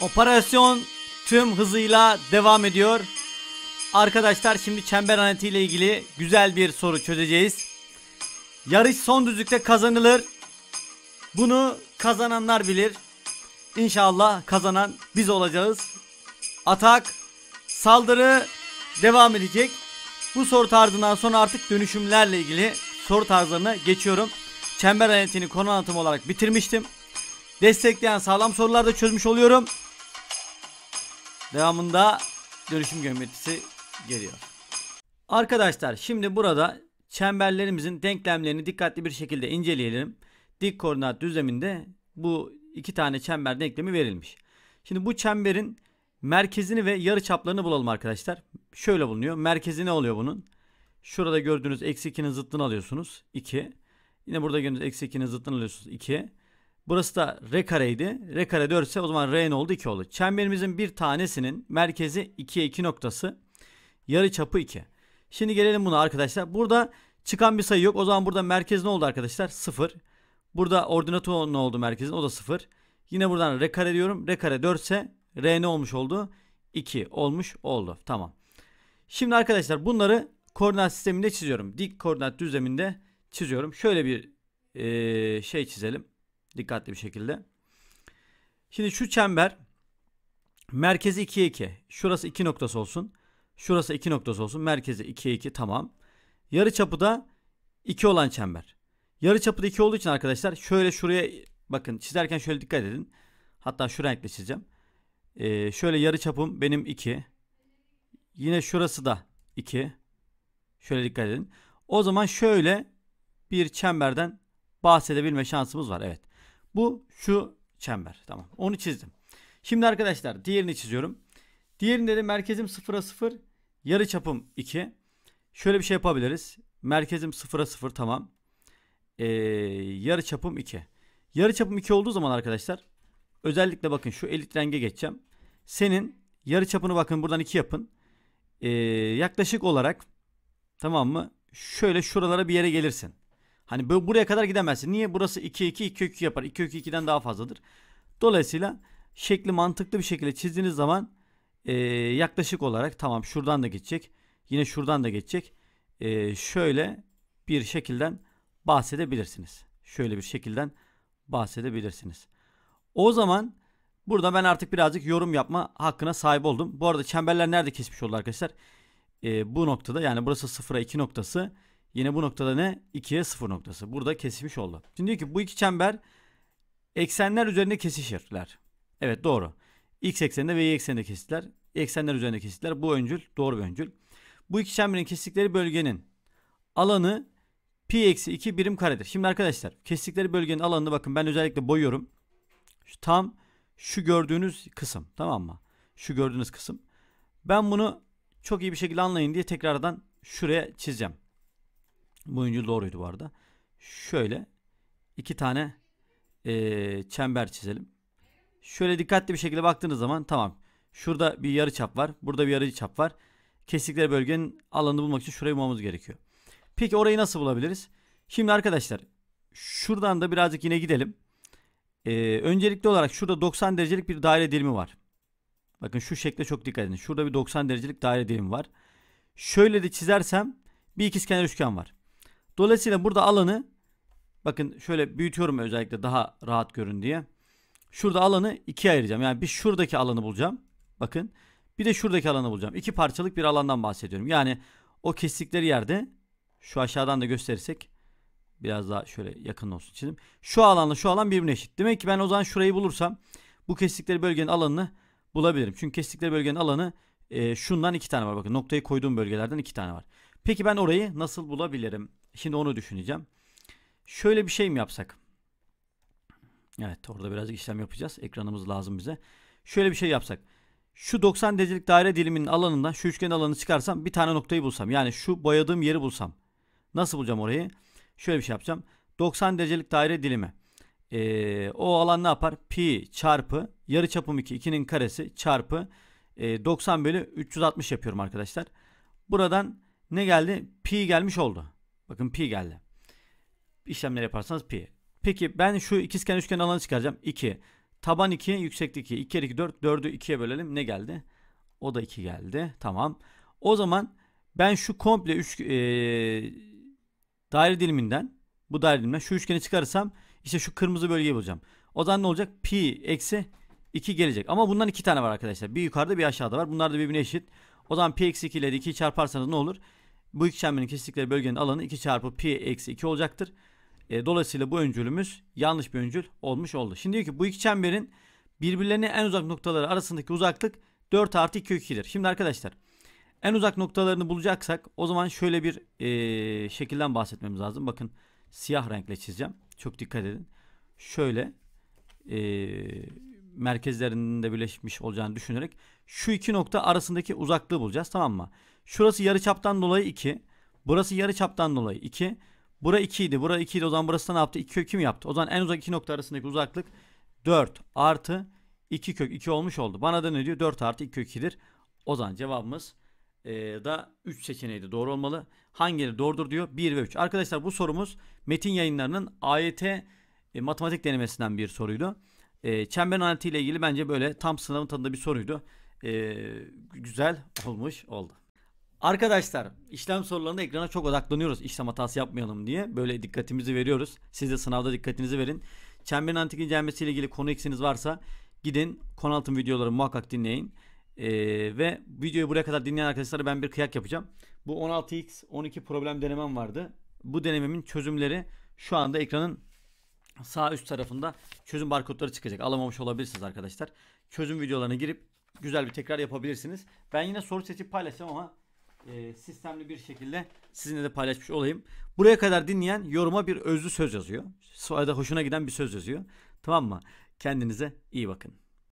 Operasyon tüm hızıyla devam ediyor. Arkadaşlar şimdi çember anetiyle ilgili güzel bir soru çözeceğiz. Yarış son düzlükte kazanılır. Bunu kazananlar bilir. İnşallah kazanan biz olacağız. Atak, saldırı devam edecek. Bu soru tarzından sonra artık dönüşümlerle ilgili soru tarzlarına geçiyorum. Çember anetini konu anlatımı olarak bitirmiştim. Destekleyen sağlam sorularda da çözmüş oluyorum. Devamında dönüşüm geometrisi geliyor. Arkadaşlar şimdi burada çemberlerimizin denklemlerini dikkatli bir şekilde inceleyelim. Dik koordinat düzleminde bu iki tane çember denklemi verilmiş. Şimdi bu çemberin merkezini ve yarı çaplarını bulalım arkadaşlar. Şöyle bulunuyor. Merkezi ne oluyor bunun? Şurada gördüğünüz eksi 2'nin zıttını alıyorsunuz. 2. Yine burada gördüğünüz eksi 2'nin zıttını alıyorsunuz. 2. Burası da R kareydi. R kare 4 ise o zaman R ne oldu? 2 oldu. Çemberimizin bir tanesinin merkezi 2'ye 2 noktası. Yarı çapı 2. Şimdi gelelim buna arkadaşlar. Burada çıkan bir sayı yok. O zaman burada merkez ne oldu arkadaşlar? 0. Burada ordinatı ne oldu merkezin? O da 0. Yine buradan R kare diyorum. R kare 4 ise R ne olmuş oldu? 2 olmuş oldu. Tamam. Şimdi arkadaşlar bunları koordinat sisteminde çiziyorum. Dik koordinat düzleminde çiziyorum. Şöyle bir e, şey çizelim. Dikkatli bir şekilde. Şimdi şu çember merkezi 2'ye 2. Şurası 2 noktası olsun. Şurası 2 noktası olsun. Merkezi 2'ye 2 tamam. Yarı çapı da 2 olan çember. Yarı çapı da 2 olduğu için arkadaşlar şöyle şuraya bakın çizerken şöyle dikkat edin. Hatta şu renkle çizeceğim. Ee, şöyle yarı çapım benim 2. Yine şurası da 2. Şöyle dikkat edin. O zaman şöyle bir çemberden bahsedebilme şansımız var. Evet. Bu şu çember. Tamam. Onu çizdim. Şimdi arkadaşlar diğerini çiziyorum. Diğerinde de merkezim 0'a 0. Yarı çapım 2. Şöyle bir şey yapabiliriz. Merkezim 0'a 0 tamam. Ee, yarı çapım 2. Yarı çapım 2 olduğu zaman arkadaşlar özellikle bakın şu elit renge geçeceğim. Senin yarı çapını bakın buradan 2 yapın. Ee, yaklaşık olarak tamam mı? Şöyle şuralara bir yere gelirsin. Hani böyle buraya kadar gidemezsin. Niye? Burası 2 2 2 kök yapar. 2 kök 2'den daha fazladır. Dolayısıyla şekli mantıklı bir şekilde çizdiğiniz zaman e, yaklaşık olarak tamam şuradan da geçecek. Yine şuradan da geçecek. E, şöyle bir şekilden bahsedebilirsiniz. Şöyle bir şekilden bahsedebilirsiniz. O zaman burada ben artık birazcık yorum yapma hakkına sahip oldum. Bu arada çemberler nerede kesmiş oldu arkadaşlar? E, bu noktada yani burası 0'a 2 noktası. Yine bu noktada ne? 2'ye 0 noktası. Burada kesişmiş oldu. Şimdi diyor ki bu iki çember eksenler üzerinde kesişirler. Evet doğru. X ekseninde ve Y ekseninde kesiştiler. Eksenler üzerinde kesiştiler. Bu öncül. Doğru bir öncül. Bu iki çemberin kesiştikleri bölgenin alanı pi eksi 2 birim karedir. Şimdi arkadaşlar kestikleri bölgenin alanını bakın ben özellikle boyuyorum. Şu, tam şu gördüğünüz kısım tamam mı? Şu gördüğünüz kısım. Ben bunu çok iyi bir şekilde anlayın diye tekrardan şuraya çizeceğim. Bu oyuncu doğruydu bu arada. Şöyle iki tane e, çember çizelim. Şöyle dikkatli bir şekilde baktığınız zaman tamam. Şurada bir yarı çap var. Burada bir yarı çap var. Kesikler bölgenin alanını bulmak için şurayı bulmamız gerekiyor. Peki orayı nasıl bulabiliriz? Şimdi arkadaşlar şuradan da birazcık yine gidelim. Ee, öncelikli olarak şurada 90 derecelik bir daire dilimi var. Bakın şu şekle çok dikkat edin. Şurada bir 90 derecelik daire dilimi var. Şöyle de çizersem bir ikizkenar üçgen var. Dolayısıyla burada alanı bakın şöyle büyütüyorum özellikle daha rahat görün diye. Şurada alanı ikiye ayıracağım. Yani bir şuradaki alanı bulacağım. Bakın. Bir de şuradaki alanı bulacağım. İki parçalık bir alandan bahsediyorum. Yani o kestikleri yerde şu aşağıdan da gösterirsek biraz daha şöyle yakın olsun çizim. Şu alanla şu alan birbirine eşit. Demek ki ben o zaman şurayı bulursam bu kestikleri bölgenin alanını bulabilirim. Çünkü kestikleri bölgenin alanı e, şundan iki tane var. Bakın noktayı koyduğum bölgelerden iki tane var. Peki ben orayı nasıl bulabilirim? Şimdi onu düşüneceğim. Şöyle bir şey mi yapsak? Evet orada biraz işlem yapacağız. Ekranımız lazım bize. Şöyle bir şey yapsak. Şu 90 derecelik daire diliminin alanından şu üçgen alanı çıkarsam bir tane noktayı bulsam. Yani şu boyadığım yeri bulsam. Nasıl bulacağım orayı? Şöyle bir şey yapacağım. 90 derecelik daire dilimi. Ee, o alan ne yapar? Pi çarpı yarı çapım 2. 2'nin karesi çarpı e, 90 bölü 360 yapıyorum arkadaşlar. Buradan ne geldi? Pi gelmiş oldu. Bakın pi geldi. İşlemleri yaparsanız pi. Peki ben şu ikizkenar üçgen alanı çıkaracağım. 2. Taban 2, yükseklik 2. 2 kere 2 4. 4'ü 2'ye bölelim. Ne geldi? O da 2 geldi. Tamam. O zaman ben şu komple üç, e, daire diliminden bu daire diliminden şu üçgeni çıkarırsam işte şu kırmızı bölgeyi bulacağım. O zaman ne olacak? Pi eksi 2 gelecek. Ama bundan 2 tane var arkadaşlar. Bir yukarıda bir aşağıda var. Bunlar da birbirine eşit. O zaman pi eksi 2 ile 2'yi çarparsanız ne olur? Bu iki çemberin kestikleri bölgenin alanı 2 çarpı pi eksi 2 olacaktır. E, dolayısıyla bu öncülümüz yanlış bir öncül olmuş oldu. Şimdi diyor ki bu iki çemberin birbirlerine en uzak noktaları arasındaki uzaklık 4 artı 2 kök 2'dir. Şimdi arkadaşlar en uzak noktalarını bulacaksak o zaman şöyle bir e, şekilden bahsetmemiz lazım. Bakın siyah renkle çizeceğim. Çok dikkat edin. Şöyle e, merkezlerinin birleşmiş olacağını düşünerek şu iki nokta arasındaki uzaklığı bulacağız tamam mı? Şurası yarı çaptan dolayı 2. Burası yarı çaptan dolayı 2. Bura 2 idi. Bura 2 idi. O zaman burası ne yaptı? 2 kök 2 mi yaptı? O zaman en uzak 2 nokta arasındaki uzaklık 4 artı 2 kök 2 olmuş oldu. Bana da ne diyor? 4 artı 2 kök 2'dir. O zaman cevabımız e, da 3 seçeneği doğru olmalı. Hangileri doğrudur diyor? 1 ve 3. Arkadaşlar bu sorumuz metin yayınlarının AYT e, matematik denemesinden bir soruydu. E, çember analitiği ile ilgili bence böyle tam sınavın tadında bir soruydu. E, güzel olmuş oldu. Arkadaşlar işlem sorularında ekrana çok odaklanıyoruz İşlem hatası yapmayalım diye. Böyle dikkatimizi veriyoruz. Siz de sınavda dikkatinizi verin. Çemberin antik ile ilgili konu eksiniz varsa gidin konu altın videoları muhakkak dinleyin. Ee, ve videoyu buraya kadar dinleyen arkadaşlara ben bir kıyak yapacağım. Bu 16x 12 problem denemem vardı. Bu denememin çözümleri şu anda ekranın sağ üst tarafında çözüm barkodları çıkacak. Alamamış olabilirsiniz arkadaşlar. Çözüm videolarına girip güzel bir tekrar yapabilirsiniz. Ben yine soru seçip paylaşacağım ama e, sistemli bir şekilde sizinle de paylaşmış olayım. Buraya kadar dinleyen yoruma bir özlü söz yazıyor. Sonra da hoşuna giden bir söz yazıyor. Tamam mı? Kendinize iyi bakın.